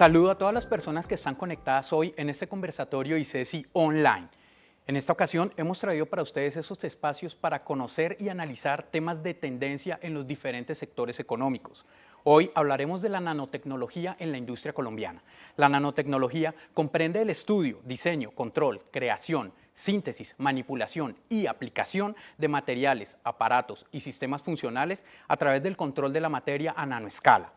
Saludo a todas las personas que están conectadas hoy en este conversatorio ICESI Online. En esta ocasión hemos traído para ustedes esos espacios para conocer y analizar temas de tendencia en los diferentes sectores económicos. Hoy hablaremos de la nanotecnología en la industria colombiana. La nanotecnología comprende el estudio, diseño, control, creación, síntesis, manipulación y aplicación de materiales, aparatos y sistemas funcionales a través del control de la materia a nanoescala.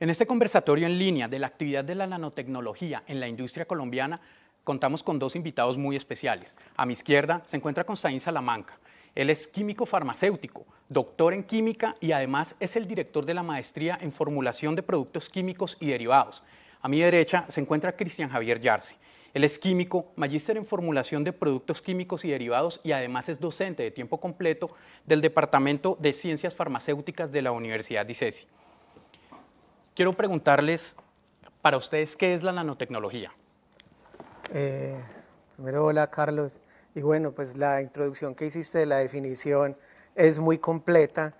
En este conversatorio en línea de la actividad de la nanotecnología en la industria colombiana, contamos con dos invitados muy especiales. A mi izquierda se encuentra Constaín Salamanca. Él es químico farmacéutico, doctor en química y además es el director de la maestría en formulación de productos químicos y derivados. A mi derecha se encuentra Cristian Javier Yarsi. Él es químico, magíster en formulación de productos químicos y derivados y además es docente de tiempo completo del Departamento de Ciencias Farmacéuticas de la Universidad de ICESI. Quiero preguntarles, para ustedes, ¿qué es la nanotecnología? Eh, primero, hola Carlos. Y bueno, pues la introducción que hiciste de la definición es muy completa,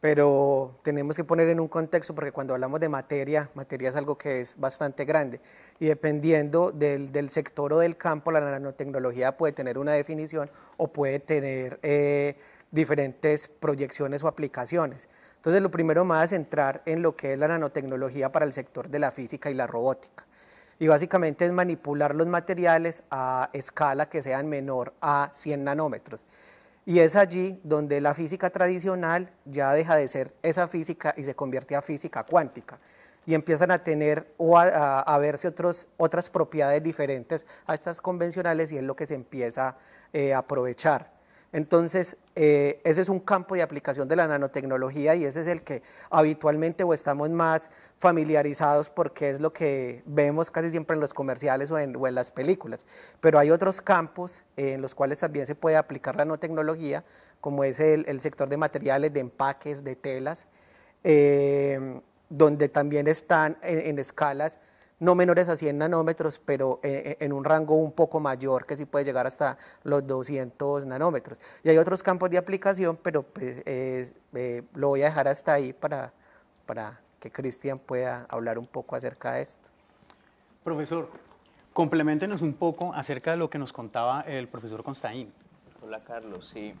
pero tenemos que poner en un contexto porque cuando hablamos de materia, materia es algo que es bastante grande y dependiendo del, del sector o del campo, la nanotecnología puede tener una definición o puede tener eh, diferentes proyecciones o aplicaciones. Entonces, lo primero más es entrar en lo que es la nanotecnología para el sector de la física y la robótica. Y básicamente es manipular los materiales a escala que sean menor a 100 nanómetros. Y es allí donde la física tradicional ya deja de ser esa física y se convierte a física cuántica. Y empiezan a tener o a, verse otras propiedades diferentes a estas convencionales y es lo que se empieza eh, a aprovechar. Entonces, eh, ese es un campo de aplicación de la nanotecnología y ese es el que habitualmente o estamos más familiarizados porque es lo que vemos casi siempre en los comerciales o en, las películas. Pero hay otros campos eh, en los cuales también se puede aplicar la nanotecnología, como es el, sector de materiales, de empaques, de telas, eh, donde también están en escalas no menores a 100 nanómetros, pero eh, eh, en un rango un poco mayor que sí puede llegar hasta los 200 nanómetros. Y hay otros campos de aplicación, pero pues, eh, lo voy a dejar hasta ahí para, para que Cristian pueda hablar un poco acerca de esto. Profesor, complementenos un poco acerca de lo que nos contaba el profesor Constaín. Hola Carlos, sí.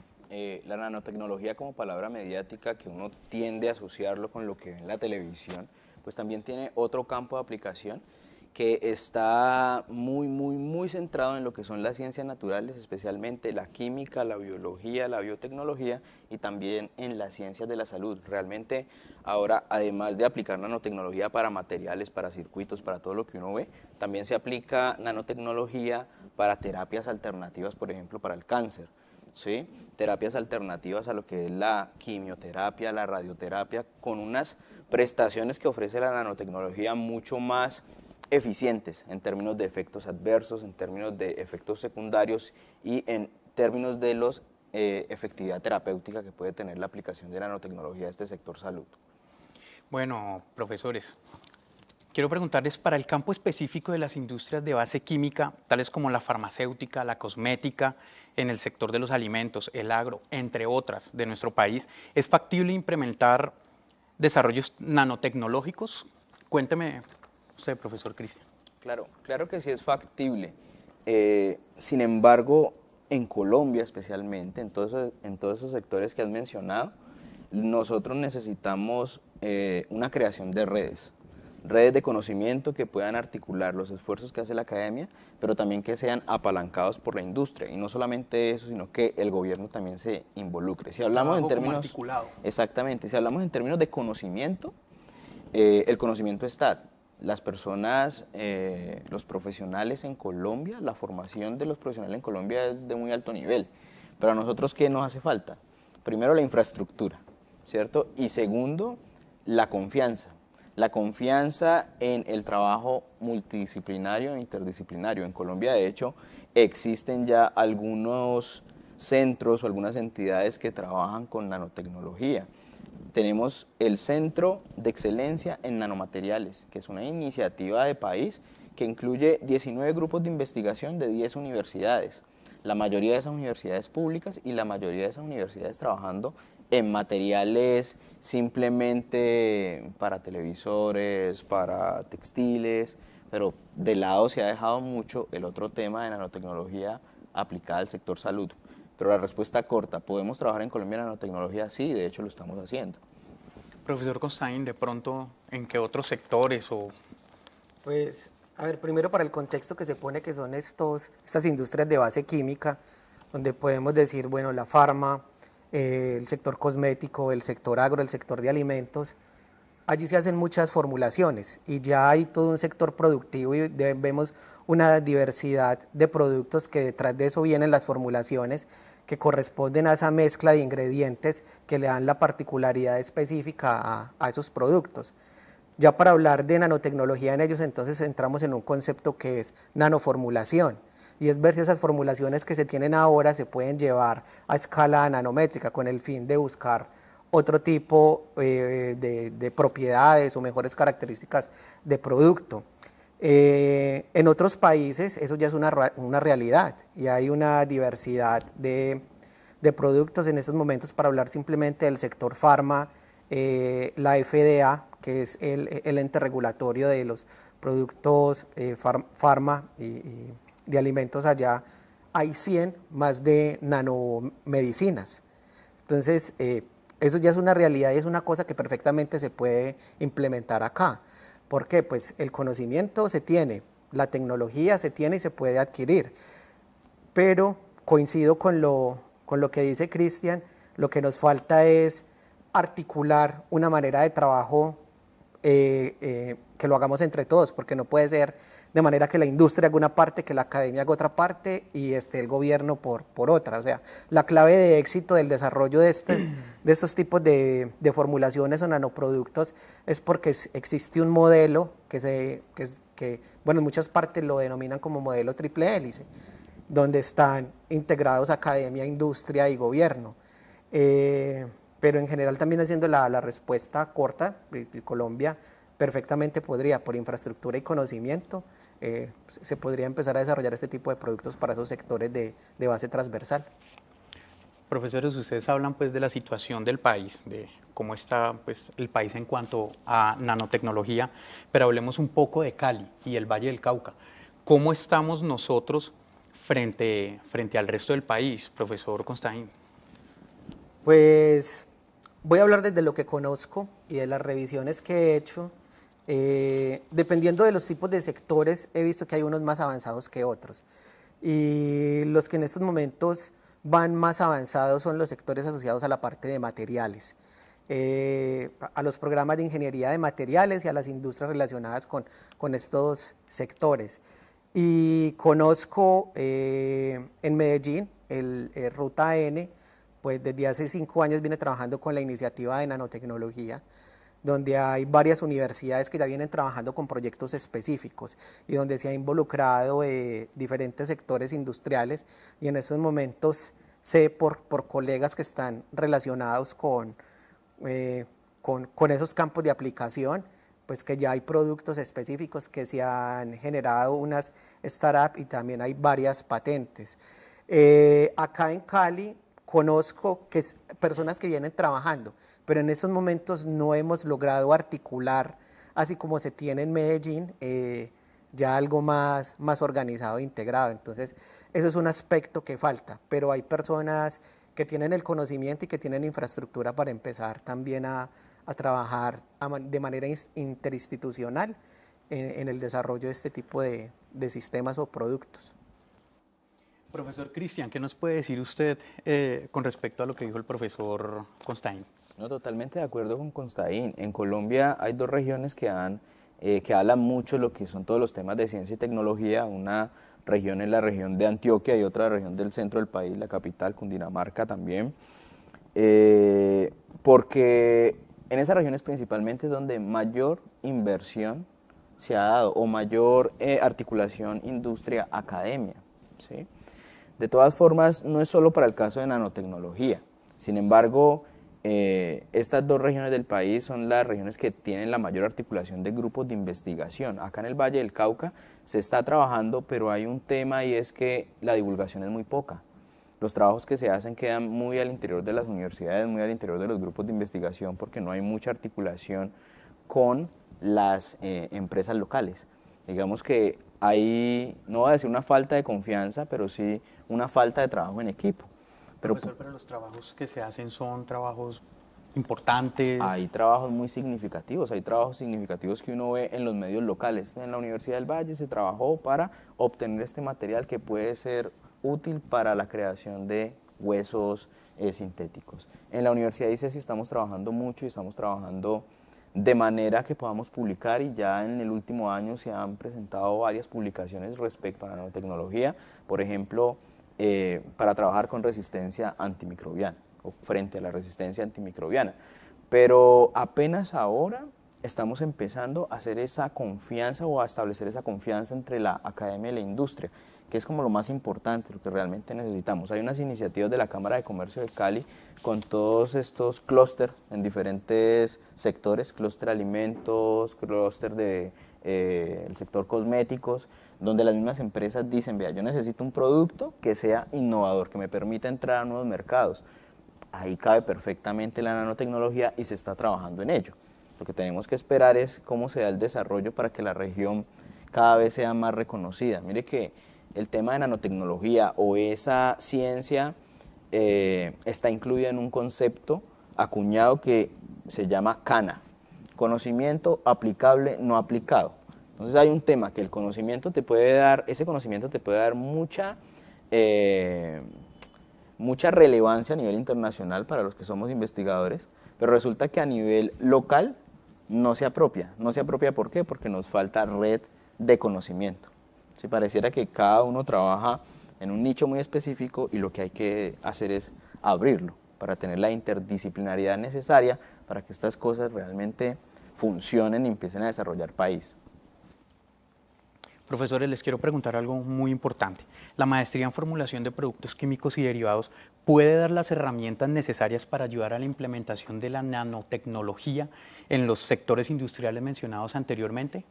la nanotecnología como palabra mediática que uno tiende a asociarlo con lo que ve en la televisión, pues también tiene otro campo de aplicación que está muy, muy, muy centrado en lo que son las ciencias naturales, especialmente la química, la biología, la biotecnología y también en las ciencias de la salud. Realmente ahora, además de aplicar nanotecnología para materiales, para circuitos, para todo lo que uno ve, también se aplica nanotecnología para terapias alternativas, por ejemplo, para el cáncer. ¿sí? Terapias alternativas a lo que es la quimioterapia, la radioterapia, con unas prestaciones que ofrece la nanotecnología mucho más eficientes en términos de efectos adversos, en términos de efectos secundarios y en términos de la eh, efectividad terapéutica que puede tener la aplicación de la nanotecnología a este sector salud. Bueno, profesores, quiero preguntarles para el campo específico de las industrias de base química, tales como la farmacéutica, la cosmética, en el sector de los alimentos, el agro, entre otras, de nuestro país, ¿es factible implementar desarrollos nanotecnológicos. Cuénteme usted, profesor Cristian. Claro, claro que sí es factible. Eh, sin embargo, en Colombia especialmente, en todos, en todos esos sectores que has mencionado, nosotros necesitamos eh, una creación de redes redes de conocimiento que puedan articular los esfuerzos que hace la academia, pero también que sean apalancados por la industria. Y no solamente eso, sino que el gobierno también se involucre. Si hablamos en términos... Exactamente, si hablamos en términos de conocimiento, eh, el conocimiento está. Las personas, eh, los profesionales en Colombia, la formación de los profesionales en Colombia es de muy alto nivel. Pero a nosotros, ¿qué nos hace falta? Primero, la infraestructura, ¿cierto? Y segundo, la confianza la confianza en el trabajo multidisciplinario e interdisciplinario. En Colombia, de hecho, existen ya algunos centros o algunas entidades que trabajan con nanotecnología. Tenemos el Centro de Excelencia en Nanomateriales, que es una iniciativa de país que incluye 19 grupos de investigación de 10 universidades, la mayoría de esas universidades públicas y la mayoría de esas universidades trabajando en materiales simplemente para televisores, para textiles, pero de lado se ha dejado mucho el otro tema de nanotecnología aplicada al sector salud. Pero la respuesta corta, ¿podemos trabajar en Colombia en nanotecnología? Sí, de hecho lo estamos haciendo. Profesor Costain, de pronto, ¿en qué otros sectores o...? Pues, a ver, primero para el contexto que se pone que son estos, estas industrias de base química, donde podemos decir, bueno, la farma, eh, el sector cosmético, el sector agro, el sector de alimentos, allí se hacen muchas formulaciones y ya hay todo un sector productivo y vemos una diversidad de productos que detrás de eso vienen las formulaciones que corresponden a esa mezcla de ingredientes que le dan la particularidad específica a esos productos. Ya para hablar de nanotecnología en ellos, entonces entramos en un concepto que es nanoformulación y es ver si esas formulaciones que se tienen ahora se pueden llevar a escala nanométrica con el fin de buscar otro tipo eh, de, propiedades o mejores características de producto. Eh, en otros países eso ya es una, realidad y hay una diversidad de, productos en estos momentos para hablar simplemente del sector farma, eh, la FDA, que es el, ente regulatorio de los productos farma y de alimentos allá hay 100 más de nanomedicinas. Entonces, eh, eso ya es una realidad y es una cosa que perfectamente se puede implementar acá. ¿Por qué? Pues el conocimiento se tiene, la tecnología se tiene y se puede adquirir. Pero coincido con lo, con lo que dice Cristian, lo que nos falta es articular una manera de trabajo eh, eh, que lo hagamos entre todos, porque no puede ser de manera que la industria haga una parte, que la academia haga otra parte y este, el gobierno por, otra. O sea, la clave de éxito del desarrollo de, estos, de tipos de, formulaciones o nanoproductos es porque existe un modelo que, se, que, bueno, en muchas partes lo denominan como modelo triple hélice, donde están integrados academia, industria y gobierno. Eh, pero en general también haciendo la, la respuesta corta, Colombia perfectamente podría, por infraestructura y conocimiento, eh, se podría empezar a desarrollar este tipo de productos para esos sectores de, base transversal. Profesores, ustedes hablan pues de la situación del país, de cómo está pues, el país en cuanto a nanotecnología, pero hablemos un poco de Cali y el Valle del Cauca. ¿Cómo estamos nosotros frente, frente al resto del país, profesor Constantin? Pues voy a hablar desde lo que conozco y de las revisiones que he hecho eh, dependiendo de los tipos de sectores, he visto que hay unos más avanzados que otros. Y los que en estos momentos van más avanzados son los sectores asociados a la parte de materiales, eh, a los programas de ingeniería de materiales y a las industrias relacionadas con, estos sectores. Y conozco eh, en Medellín, el, Ruta N, pues desde hace cinco años viene trabajando con la iniciativa de nanotecnología, donde hay varias universidades que ya vienen trabajando con proyectos específicos y donde se ha involucrado eh, diferentes sectores industriales y en esos momentos sé por, colegas que están relacionados eh, con, con, esos campos de aplicación pues que ya hay productos específicos que se han generado unas startups y también hay varias patentes. Eh, acá en Cali conozco que es personas que vienen trabajando, pero en estos momentos no hemos logrado articular, así como se tiene en Medellín, eh, ya algo más, más organizado e integrado. Entonces, eso es un aspecto que falta, pero hay personas que tienen el conocimiento y que tienen infraestructura para empezar también a, trabajar de manera interinstitucional en, el desarrollo de este tipo de sistemas o productos. Profesor Cristian, ¿qué nos puede decir usted eh, con respecto a lo que dijo el profesor Constaín? No, totalmente de acuerdo con Constaín. En Colombia hay dos regiones que, eh, hablan mucho de lo que son todos los temas de ciencia y tecnología. Una región es la región de Antioquia y otra región del centro del país, la capital, Cundinamarca también. Eh, porque en esas regiones principalmente donde mayor inversión se ha dado o mayor articulación industria-academia. ¿sí? De todas formas, no es solo para el caso de nanotecnología. Sin embargo, eh, estas dos regiones del país son las regiones que tienen la mayor articulación de grupos de investigación. Acá en el Valle del Cauca se está trabajando, pero hay un tema y es que la divulgación es muy poca. Los trabajos que se hacen quedan muy al interior de las universidades, muy al interior de los grupos de investigación, porque no hay mucha articulación con las eh, empresas locales. Digamos que hay, no voy a decir una falta de confianza, pero sí una falta de trabajo en equipo. Pero, los trabajos que se hacen son trabajos importantes. Hay trabajos muy significativos, hay trabajos significativos que uno ve en los medios locales. En la Universidad del Valle se trabajó para obtener este material que puede ser útil para la creación de huesos eh, sintéticos. En la Universidad de ICESI e estamos trabajando mucho y estamos trabajando de manera que podamos publicar y ya en el último año se han presentado varias publicaciones respecto a la nanotecnología, por ejemplo, eh, para trabajar con resistencia antimicrobiana o frente a la resistencia antimicrobiana. Pero apenas ahora estamos empezando a hacer esa confianza o a establecer esa confianza entre la academia y la industria que es como lo más importante, lo que realmente necesitamos. Hay unas iniciativas de la Cámara de Comercio de Cali con todos estos clústeres en diferentes sectores, clúster alimentos, clúster de eh, sector cosméticos, donde las mismas empresas dicen, vea, yo necesito un producto que sea innovador, que me permita entrar a nuevos mercados. Ahí cabe perfectamente la nanotecnología y se está trabajando en ello. Lo que tenemos que esperar es cómo se da el desarrollo para que la región cada vez sea más reconocida. Mire que el tema de nanotecnología o esa ciencia eh, está incluida en un concepto acuñado que se llama CANA, conocimiento aplicable no aplicado. Entonces hay un tema que el conocimiento te puede dar, ese conocimiento te puede dar mucha, eh, mucha relevancia a nivel internacional para los que somos investigadores, pero resulta que a nivel local no se apropia. No se apropia ¿por qué? Porque nos falta red de conocimiento. Si pareciera que cada uno trabaja en un nicho muy específico y lo que hay que hacer es abrirlo para tener la interdisciplinaridad necesaria para que estas cosas realmente funcionen y empiecen a desarrollar país. Profesores, les quiero preguntar algo muy importante. ¿La maestría en formulación de productos químicos y derivados puede dar las herramientas necesarias para ayudar a la implementación de la nanotecnología en los sectores industriales mencionados anteriormente?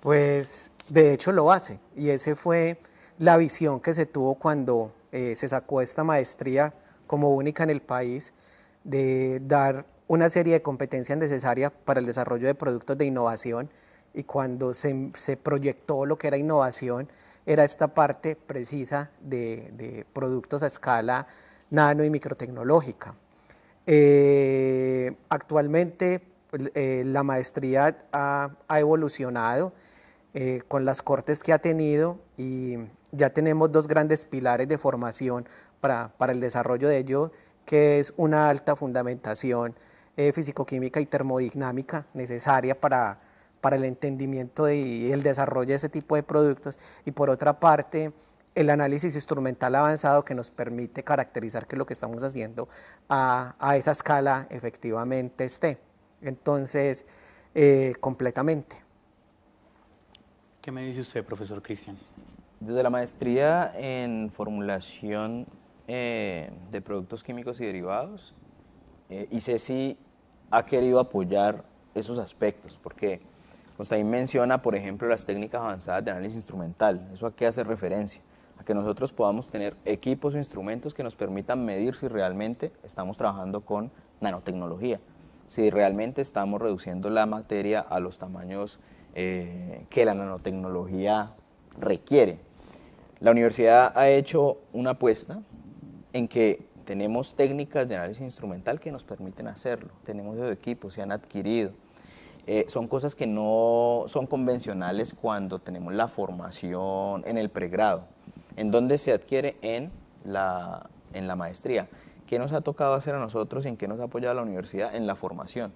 Pues de hecho lo hace, y esa fue la visión que se tuvo cuando eh, se sacó esta maestría como única en el país de dar una serie de competencias necesarias para el desarrollo de productos de innovación y cuando se, proyectó lo que era innovación era esta parte precisa de, productos a escala nano y microtecnológica. Eh, actualmente eh, la maestría ha evolucionado eh, con las cortes que ha tenido y ya tenemos dos grandes pilares de formación para, para el desarrollo de ello, que es una alta fundamentación eh, fisicoquímica y termodinámica necesaria para, para el entendimiento y el desarrollo de ese tipo de productos y por otra parte el análisis instrumental avanzado que nos permite caracterizar que lo que estamos haciendo a, a esa escala efectivamente esté. Entonces, eh, completamente. ¿Qué me dice usted, profesor Cristian? Desde la maestría en formulación eh, de productos químicos y derivados, eh, si ha querido apoyar esos aspectos, porque pues, ahí menciona, por ejemplo, las técnicas avanzadas de análisis instrumental. ¿Eso a qué hace referencia? A que nosotros podamos tener equipos o e instrumentos que nos permitan medir si realmente estamos trabajando con nanotecnología, si realmente estamos reduciendo la materia a los tamaños eh, que la nanotecnología requiere. La universidad ha hecho una apuesta en que tenemos técnicas de análisis instrumental que nos permiten hacerlo, tenemos los equipos, se han adquirido. Eh, son cosas que no son convencionales cuando tenemos la formación en el pregrado. ¿En donde se adquiere? En la, en la maestría. ¿Qué nos ha tocado hacer a nosotros y en qué nos ha apoyado la universidad? En la formación.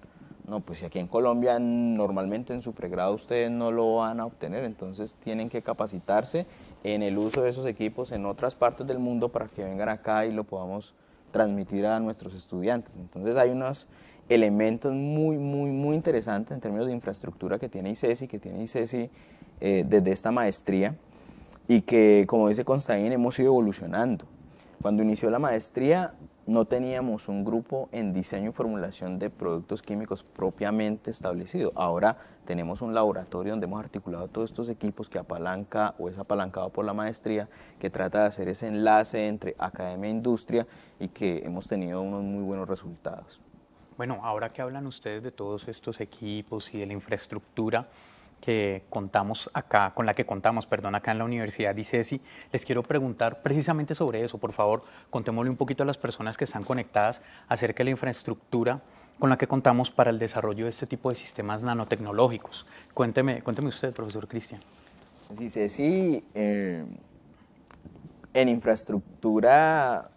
No, pues si aquí en Colombia normalmente en su pregrado ustedes no lo van a obtener, entonces tienen que capacitarse en el uso de esos equipos en otras partes del mundo para que vengan acá y lo podamos transmitir a nuestros estudiantes. Entonces hay unos elementos muy, muy, muy interesantes en términos de infraestructura que tiene ICESI, que tiene ICESI eh, desde esta maestría y que, como dice Constaín, hemos ido evolucionando. Cuando inició la maestría, no teníamos un grupo en diseño y formulación de productos químicos propiamente establecido. Ahora tenemos un laboratorio donde hemos articulado todos estos equipos que apalanca o es apalancado por la maestría, que trata de hacer ese enlace entre academia e industria y que hemos tenido unos muy buenos resultados. Bueno, ahora que hablan ustedes de todos estos equipos y de la infraestructura, que contamos acá, con la que contamos, perdón, acá en la Universidad de ICESI, les quiero preguntar precisamente sobre eso. Por favor, contémosle un poquito a las personas que están conectadas acerca de la infraestructura con la que contamos para el desarrollo de este tipo de sistemas nanotecnológicos. Cuénteme, cuénteme usted, profesor Cristian. Pues sí, sí, eh, sí. en infraestructura,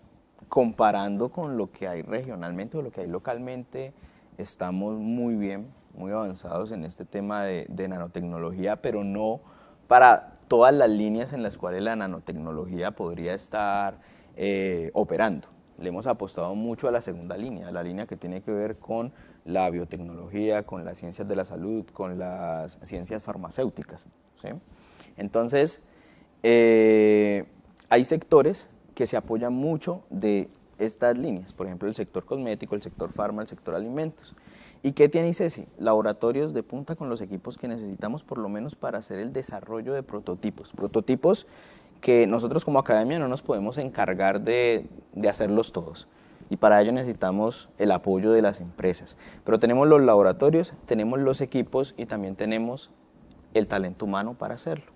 comparando con lo que hay regionalmente o lo que hay localmente, estamos muy bien muy avanzados en este tema de, nanotecnología, pero no para todas las líneas en las cuales la nanotecnología podría estar eh, operando. Le hemos apostado mucho a la segunda línea, a la línea que tiene que ver con la biotecnología, con las ciencias de la salud, con las ciencias farmacéuticas. Entonces, eh, hay sectores que se apoyan mucho de estas líneas, por ejemplo, el sector cosmético, el sector farma, el sector alimentos. ¿Y qué tiene ICESI? Laboratorios de punta con los equipos que necesitamos por lo menos para hacer el desarrollo de prototipos. Prototipos que nosotros como academia no nos podemos encargar de, hacerlos todos. Y para ello necesitamos el apoyo de las empresas. Pero tenemos los laboratorios, tenemos los equipos y también tenemos el talento humano para hacerlo.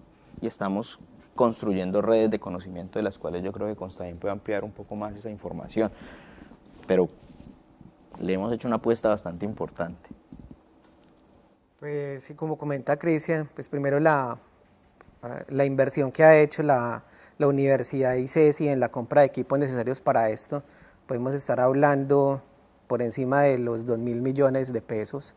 Y estamos construyendo redes de conocimiento de las cuales yo creo que Constantin puede ampliar un poco más esa información. Pero le hemos hecho una apuesta bastante importante. Pues sí, como comenta Cristian, pues primero la, la inversión que ha hecho la, la Universidad ICESI en la compra de equipos necesarios para esto, podemos estar hablando por encima de los 2 mil millones de pesos,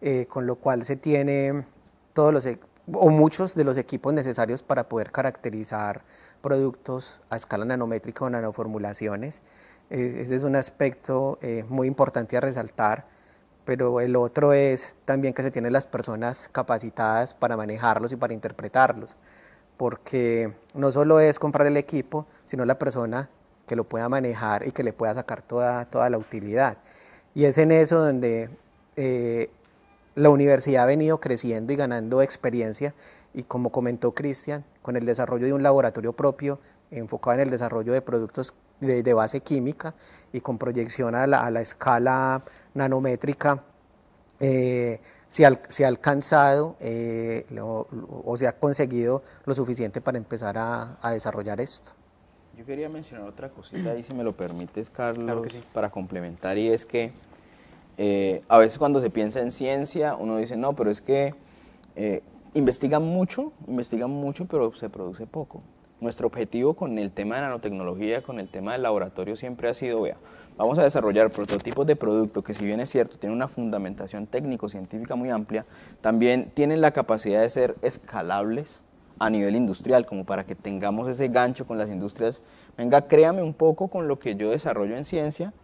eh, con lo cual se tiene todos los e, o muchos de los equipos necesarios para poder caracterizar productos a escala nanométrica o nanoformulaciones. Ese es un aspecto eh, muy importante a resaltar, pero el otro es también que se tienen las personas capacitadas para manejarlos y para interpretarlos, porque no solo es comprar el equipo, sino la persona que lo pueda manejar y que le pueda sacar toda, la utilidad. Y es en eso donde eh, la universidad ha venido creciendo y ganando experiencia y como comentó Cristian, con el desarrollo de un laboratorio propio enfocada en el desarrollo de productos de, base química y con proyección a la, escala nanométrica. Eh, si se, ha alcanzado eh, o se ha conseguido lo suficiente para empezar a, desarrollar esto. Yo quería mencionar otra cosita y si me lo permites, Carlos, para complementar, y es que eh, a veces cuando se piensa en ciencia, uno dice, no, pero es que investigan mucho, investigan mucho, pero se produce poco. Nuestro objetivo con el tema de nanotecnología, con el tema del laboratorio, siempre ha sido, vea, vamos a desarrollar prototipos de producto que si bien es cierto, tienen una fundamentación técnico-científica muy amplia, también tienen la capacidad de ser escalables a nivel industrial, como para que tengamos ese gancho con las industrias. Venga, créame un poco con lo que yo desarrollo en ciencia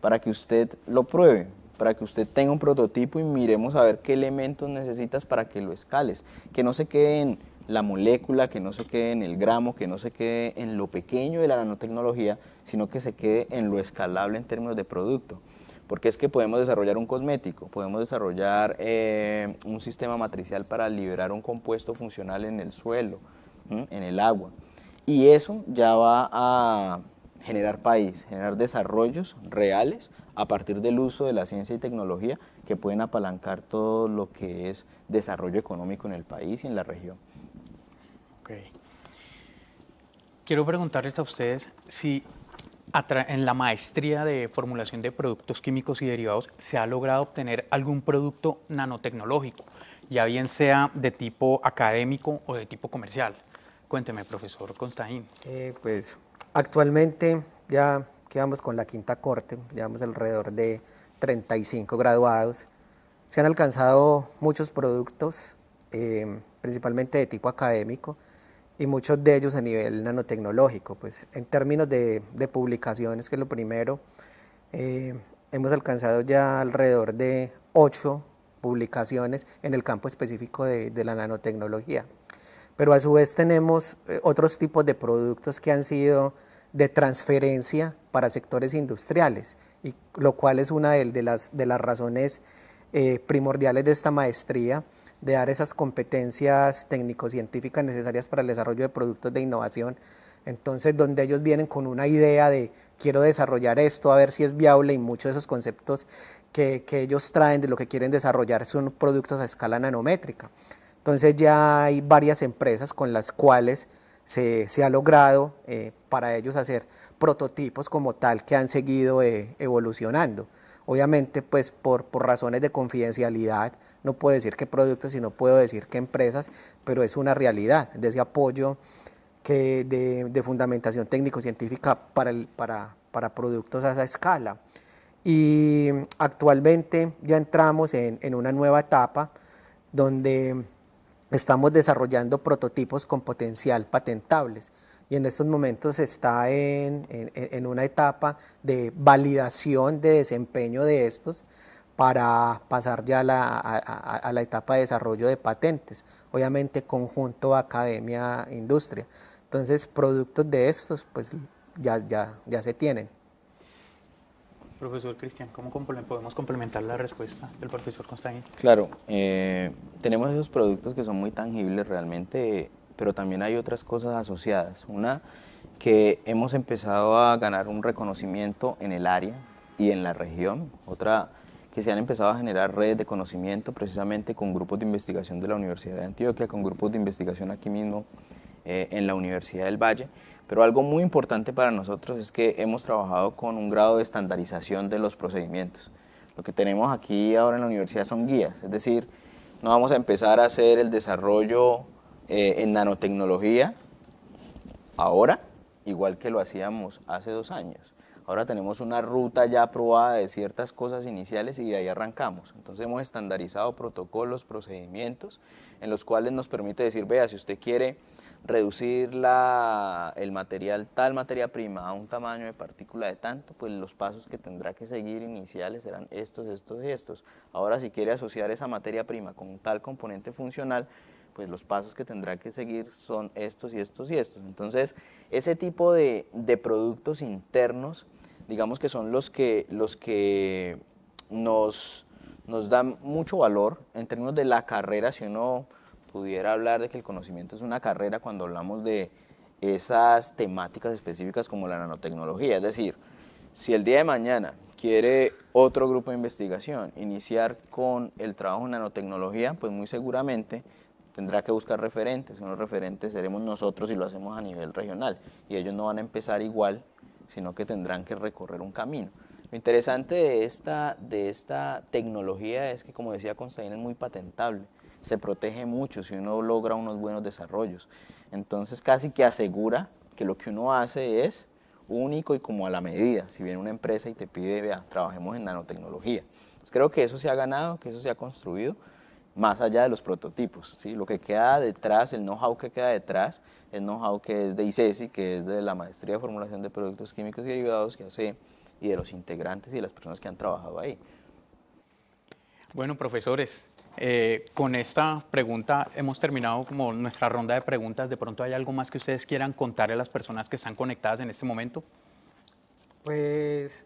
para que usted lo pruebe, para que usted tenga un prototipo y miremos a ver qué elementos necesitas para que lo escales, que no se queden la molécula, que no se quede en el gramo, que no se quede en lo pequeño de la nanotecnología, sino que se quede en lo escalable en términos de producto. Porque es que podemos desarrollar un cosmético, podemos desarrollar eh, un sistema matricial para liberar un compuesto funcional en el suelo, en el agua. Y eso ya va a generar país, generar desarrollos reales a partir del uso de la ciencia y tecnología que pueden apalancar todo lo que es desarrollo económico en el país y en la región. Ok. Quiero preguntarles a ustedes si en la maestría de formulación de productos químicos y derivados se ha logrado obtener algún producto nanotecnológico, ya bien sea de tipo académico o de tipo comercial. Cuénteme, profesor Constaín. Eh, pues actualmente ya quedamos con la quinta corte, llevamos alrededor de 35 graduados. Se han alcanzado muchos productos, eh, principalmente de tipo académico, y muchos de ellos a nivel nanotecnológico. Pues en términos de, publicaciones, que es lo primero, eh, hemos alcanzado ya alrededor de ocho publicaciones en el campo específico de, la nanotecnología. Pero a su vez tenemos eh, otros tipos de productos que han sido de transferencia para sectores industriales, y lo cual es una de, las, de las razones eh, primordiales de esta maestría, de dar esas competencias técnico-científicas necesarias para el desarrollo de productos de innovación. Entonces, donde ellos vienen con una idea de quiero desarrollar esto, a ver si es viable y muchos de esos conceptos que, que ellos traen de lo que quieren desarrollar son productos a escala nanométrica. Entonces ya hay varias empresas con las cuales se, se ha logrado eh, para ellos hacer prototipos como tal que han seguido eh, evolucionando. Obviamente, pues por, por razones de confidencialidad, no puedo decir qué productos, y no puedo decir qué empresas, pero es una realidad de ese apoyo que de, fundamentación técnico-científica para, productos a esa escala. Y actualmente ya entramos en, una nueva etapa donde estamos desarrollando prototipos con potencial patentables y en estos momentos está en, en, una etapa de validación de desempeño de estos para pasar ya a, la etapa de desarrollo de patentes, obviamente conjunto academia-industria. Entonces, productos de estos, pues ya, ya, ya se tienen. Profesor Cristian, ¿cómo podemos complementar la respuesta del profesor Constantin? Claro, eh, tenemos esos productos que son muy tangibles realmente, pero también hay otras cosas asociadas. Una, que hemos empezado a ganar un reconocimiento en el área y en la región. Otra, que se han empezado a generar redes de conocimiento precisamente con grupos de investigación de la Universidad de Antioquia, con grupos de investigación aquí mismo eh, en la Universidad del Valle. Pero algo muy importante para nosotros es que hemos trabajado con un grado de estandarización de los procedimientos. Lo que tenemos aquí ahora en la universidad son guías, es decir, no vamos a empezar a hacer el desarrollo eh, en nanotecnología ahora, igual que lo hacíamos hace dos años Ahora tenemos una ruta ya aprobada de ciertas cosas iniciales y de ahí arrancamos. Entonces hemos estandarizado protocolos, procedimientos, en los cuales nos permite decir, vea, si usted quiere reducir la, el material, tal materia prima, a un tamaño de partícula de tanto, pues los pasos que tendrá que seguir iniciales serán estos, estos y estos. Ahora, si quiere asociar esa materia prima con tal componente funcional, pues los pasos que tendrá que seguir son estos y estos y estos. Entonces, ese tipo de, de productos internos digamos que son los que, los que nos, dan mucho valor en términos de la carrera, si uno pudiera hablar de que el conocimiento es una carrera cuando hablamos de esas temáticas específicas como la nanotecnología, es decir, si el día de mañana quiere otro grupo de investigación iniciar con el trabajo en nanotecnología, pues muy seguramente tendrá que buscar referentes, los referentes seremos nosotros y lo hacemos a nivel regional y ellos no van a empezar igual sino que tendrán que recorrer un camino. Lo interesante de esta, de esta tecnología es que, como decía Constantino, es muy patentable, se protege mucho si uno logra unos buenos desarrollos. Entonces casi que asegura que lo que uno hace es único y como a la medida. Si viene una empresa y te pide, vea, trabajemos en nanotecnología. Pues creo que eso se ha ganado, que eso se ha construido más allá de los prototipos. ¿sí? Lo que queda detrás, el know-how que queda detrás, el know-how que es de ICESI, que es de la Maestría de Formulación de Productos Químicos y Derivados que hace y de los integrantes y de las personas que han trabajado ahí. Bueno, profesores, eh, con esta pregunta hemos terminado como nuestra ronda de preguntas. ¿De pronto hay algo más que ustedes quieran contar a las personas que están conectadas en este momento? Pues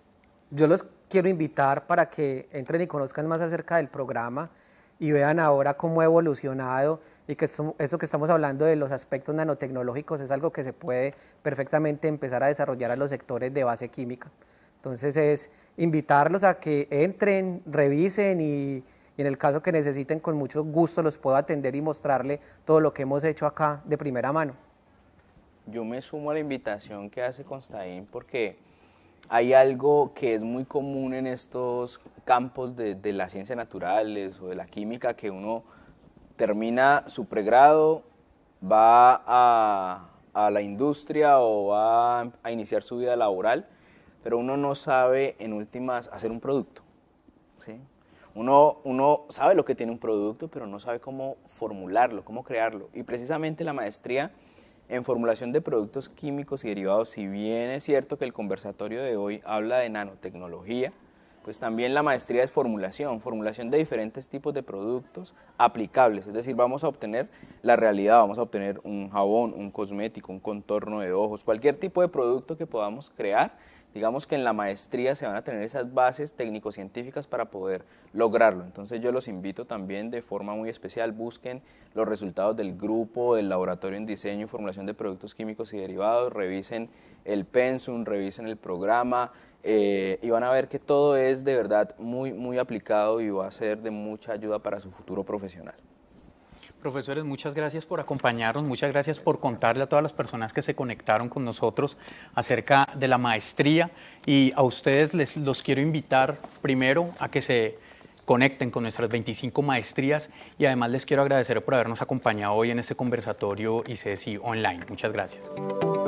yo los quiero invitar para que entren y conozcan más acerca del programa y vean ahora cómo ha evolucionado y que esto, que estamos hablando de los aspectos nanotecnológicos es algo que se puede perfectamente empezar a desarrollar a los sectores de base química. Entonces es invitarlos a que entren, revisen y, en el caso que necesiten con mucho gusto los puedo atender y mostrarle todo lo que hemos hecho acá de primera mano. Yo me sumo a la invitación que hace Constaín porque hay algo que es muy común en estos campos de, de las ciencias naturales o de la química que uno termina su pregrado, va a, la industria o va a, iniciar su vida laboral, pero uno no sabe en últimas hacer un producto. ¿sí? uno sabe lo que tiene un producto, pero no sabe cómo formularlo, cómo crearlo. Y precisamente la maestría en formulación de productos químicos y derivados, si bien es cierto que el conversatorio de hoy habla de nanotecnología, pues también la maestría es formulación, formulación de diferentes tipos de productos aplicables, es decir, vamos a obtener la realidad, vamos a obtener un jabón, un cosmético, un contorno de ojos, cualquier tipo de producto que podamos crear digamos que en la maestría se van a tener esas bases técnico-científicas para poder lograrlo. Entonces yo los invito también de forma muy especial, busquen los resultados del grupo, del laboratorio en diseño y formulación de productos químicos y derivados, revisen el pensum, revisen el programa eh, y van a ver que todo es de verdad muy, muy aplicado y va a ser de mucha ayuda para su futuro profesional. Profesores, muchas gracias por acompañarnos, muchas gracias por contarle a todas las personas que se conectaron con nosotros acerca de la maestría y a ustedes les los quiero invitar primero a que se conecten con nuestras 25 maestrías y además les quiero agradecer por habernos acompañado hoy en este conversatorio ICSI online. Muchas gracias.